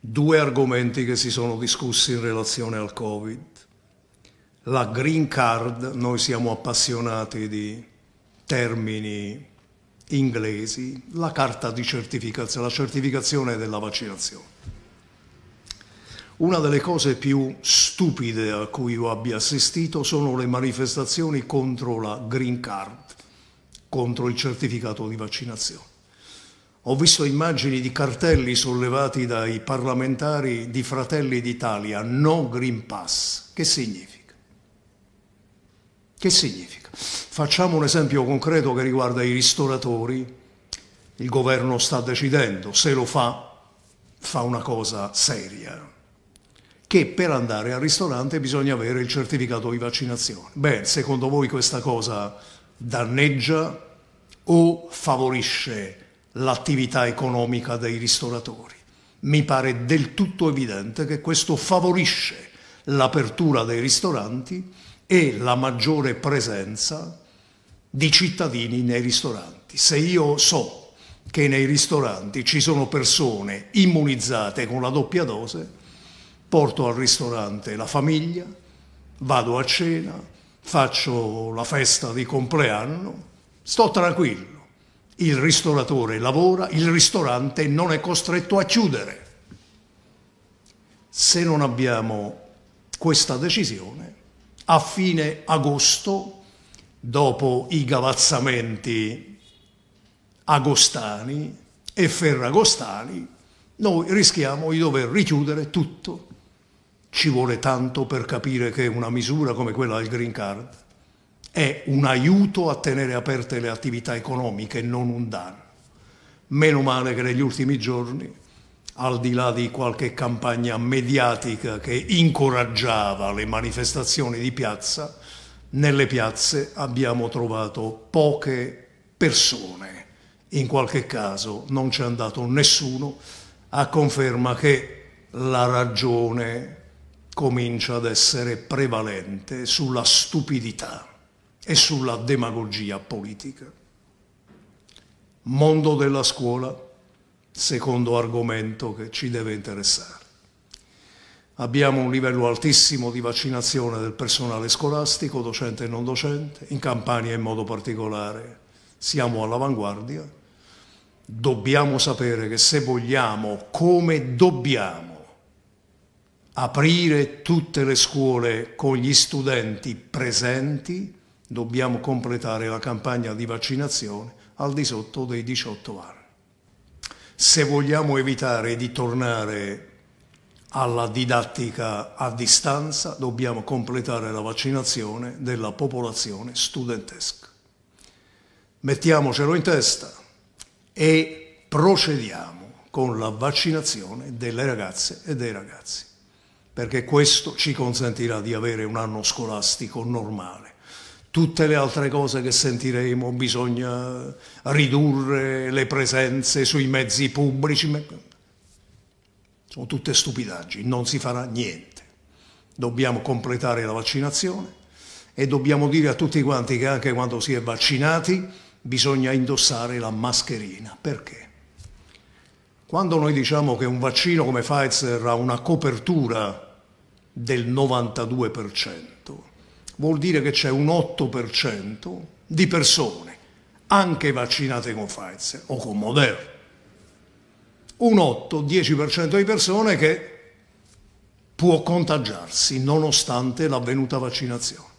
due argomenti che si sono discussi in relazione al Covid. La green card, noi siamo appassionati di termini inglesi, la carta di certificazione, la certificazione della vaccinazione. Una delle cose più stupide a cui io abbia assistito sono le manifestazioni contro la green card, contro il certificato di vaccinazione. Ho visto immagini di cartelli sollevati dai parlamentari di Fratelli d'Italia, no Green Pass. Che significa? Che significa? Facciamo un esempio concreto che riguarda i ristoratori. Il governo sta decidendo, se lo fa, fa una cosa seria, che per andare al ristorante bisogna avere il certificato di vaccinazione. Beh, secondo voi questa cosa danneggia o favorisce? l'attività economica dei ristoratori. Mi pare del tutto evidente che questo favorisce l'apertura dei ristoranti e la maggiore presenza di cittadini nei ristoranti. Se io so che nei ristoranti ci sono persone immunizzate con la doppia dose, porto al ristorante la famiglia, vado a cena, faccio la festa di compleanno, sto tranquillo il ristoratore lavora, il ristorante non è costretto a chiudere. Se non abbiamo questa decisione, a fine agosto, dopo i gavazzamenti agostani e ferragostani, noi rischiamo di dover richiudere tutto. Ci vuole tanto per capire che una misura come quella del Green Card è un aiuto a tenere aperte le attività economiche, non un danno. Meno male che negli ultimi giorni, al di là di qualche campagna mediatica che incoraggiava le manifestazioni di piazza, nelle piazze abbiamo trovato poche persone, in qualche caso non c'è andato nessuno, a conferma che la ragione comincia ad essere prevalente sulla stupidità e sulla demagogia politica. Mondo della scuola, secondo argomento che ci deve interessare. Abbiamo un livello altissimo di vaccinazione del personale scolastico, docente e non docente, in Campania in modo particolare siamo all'avanguardia. Dobbiamo sapere che se vogliamo, come dobbiamo, aprire tutte le scuole con gli studenti presenti, dobbiamo completare la campagna di vaccinazione al di sotto dei 18 anni. Se vogliamo evitare di tornare alla didattica a distanza, dobbiamo completare la vaccinazione della popolazione studentesca. Mettiamocelo in testa e procediamo con la vaccinazione delle ragazze e dei ragazzi, perché questo ci consentirà di avere un anno scolastico normale tutte le altre cose che sentiremo, bisogna ridurre le presenze sui mezzi pubblici, sono tutte stupidaggini, non si farà niente. Dobbiamo completare la vaccinazione e dobbiamo dire a tutti quanti che anche quando si è vaccinati bisogna indossare la mascherina. Perché? Quando noi diciamo che un vaccino come Pfizer ha una copertura del 92%, vuol dire che c'è un 8% di persone, anche vaccinate con Pfizer o con Moderna, un 8-10% di persone che può contagiarsi nonostante l'avvenuta vaccinazione.